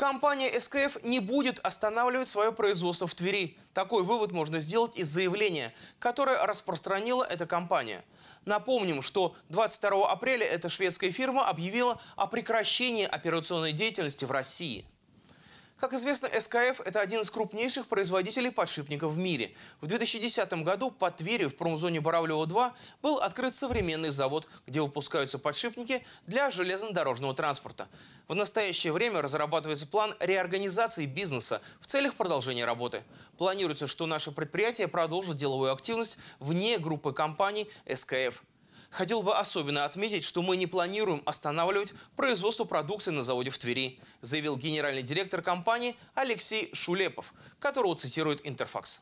Компания СКФ не будет останавливать свое производство в Твери. Такой вывод можно сделать из заявления, которое распространила эта компания. Напомним, что 22 апреля эта шведская фирма объявила о прекращении операционной деятельности в России. Как известно, СКФ – это один из крупнейших производителей подшипников в мире. В 2010 году по Твери в промзоне Боровлева-2 был открыт современный завод, где выпускаются подшипники для железнодорожного транспорта. В настоящее время разрабатывается план реорганизации бизнеса в целях продолжения работы. Планируется, что наше предприятие продолжит деловую активность вне группы компаний СКФ – Хотел бы особенно отметить, что мы не планируем останавливать производство продукции на заводе в Твери, заявил генеральный директор компании Алексей Шулепов, которого цитирует Интерфакс.